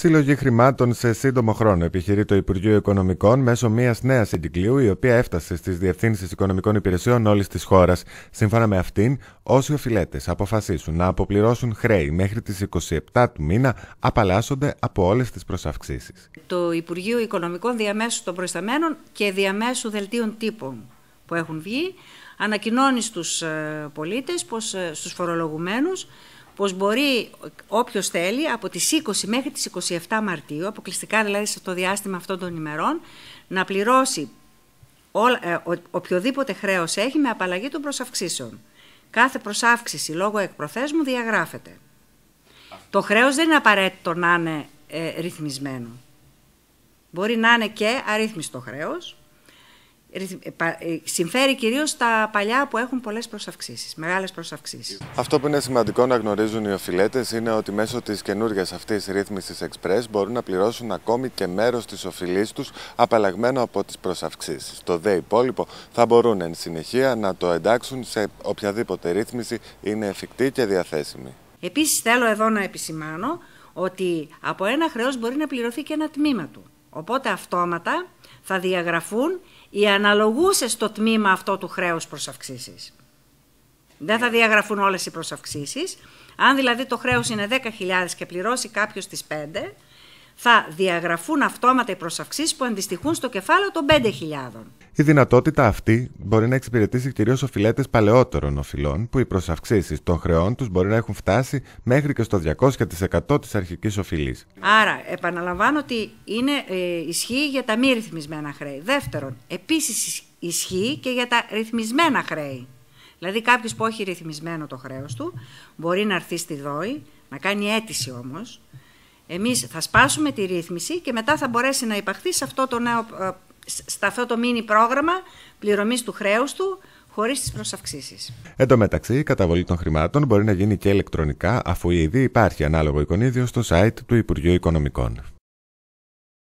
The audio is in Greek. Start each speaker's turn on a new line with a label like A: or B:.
A: Συλλογή χρημάτων σε σύντομο χρόνο επιχειρεί το Υπουργείο Οικονομικών μέσω μιας νέας εγκυκλίου, η οποία έφτασε στις διευθύνσεις οικονομικών υπηρεσιών όλης της χώρας. Σύμφωνα με αυτήν, όσοι οφειλέτες αποφασίσουν να αποπληρώσουν χρέη μέχρι τις 27 του μήνα, απαλλάσσονται από όλες τις προσαυξήσεις.
B: Το Υπουργείο Οικονομικών διαμέσου των προϊσταμένων και διαμέσου δελτίων τύπων που έχουν βγει ανακοινώνει στους ε, πολίτες, ε, στους φορολογουμένους, πως μπορεί όποιος θέλει από τις 20 μέχρι τις 27 Μαρτίου, αποκλειστικά δηλαδή στο διάστημα αυτών των ημερών, να πληρώσει ε, οποιοδήποτε χρέος έχει με απαλλαγή των προσαυξήσεων. Κάθε προσάυξηση λόγω εκπροθέσμου διαγράφεται. Το χρέος δεν είναι απαραίτητο να είναι ε, ρυθμισμένο. Μπορεί να είναι και αρρύθμιστο χρέος, ε, ε, συμφέρει κυρίως στα παλιά που έχουν πολλές προσαυξήσεις, Μεγάλες προσαυξήσεις.
A: Αυτό που είναι σημαντικό να γνωρίζουν οι οφειλέτες είναι ότι μέσω της καινούργιας αυτής ρύθμισης express μπορούν να πληρώσουν ακόμη και μέρος της οφειλής τους απαλλαγμένο από τις προσαυξήσεις. Το δε υπόλοιπο θα μπορούν εν συνεχεία να το εντάξουν σε οποιαδήποτε ρύθμιση είναι εφικτή και διαθέσιμη.
B: Επίσης, θέλω εδώ να επισημάνω ότι από ένα χρέος μπορεί να πληρωθεί και ένα τμήμα του. Οπότε αυτόματα θα διαγραφούν οι αναλογούσες στο τμήμα αυτό του χρέους προς Δεν θα διαγραφούν όλες οι προσαυξήσεις. Αν δηλαδή το χρέος είναι 10.000 και πληρώσει κάποιος τις 5, θα διαγραφούν αυτόματα οι προσαυξήσεις που αντιστοιχούν στο κεφάλαιο των 5.000.
A: Η δυνατότητα αυτή μπορεί να εξυπηρετήσει κυρίως οφειλέτες παλαιότερων οφειλών, που οι προσαυξήσεις των χρεών τους μπορεί να έχουν φτάσει μέχρι και στο 200% της αρχικής οφειλής.
B: Άρα, επαναλαμβάνω ότι είναι, ε, ισχύει για τα μη ρυθμισμένα χρέη. Δεύτερον, επίσης ισχύει και για τα ρυθμισμένα χρέη. Δηλαδή, κάποιος που έχει ρυθμισμένο το χρέος του μπορεί να έρθει στη ΔΟΗ, να κάνει αίτηση όμως. Εμείς θα σπάσουμε τη ρύθμιση και μετά θα μπορέσει να υπαχθεί σε αυτό το νέο ε, στα αυτό το μίνι πρόγραμμα πληρωμής του χρέους του χωρίς τις προσαυξήσεις.
A: Εν τω μεταξύ, η καταβολή των χρημάτων μπορεί να γίνει και ηλεκτρονικά, αφού ήδη υπάρχει ανάλογο εικονίδιο στο site του Υπουργείου Οικονομικών.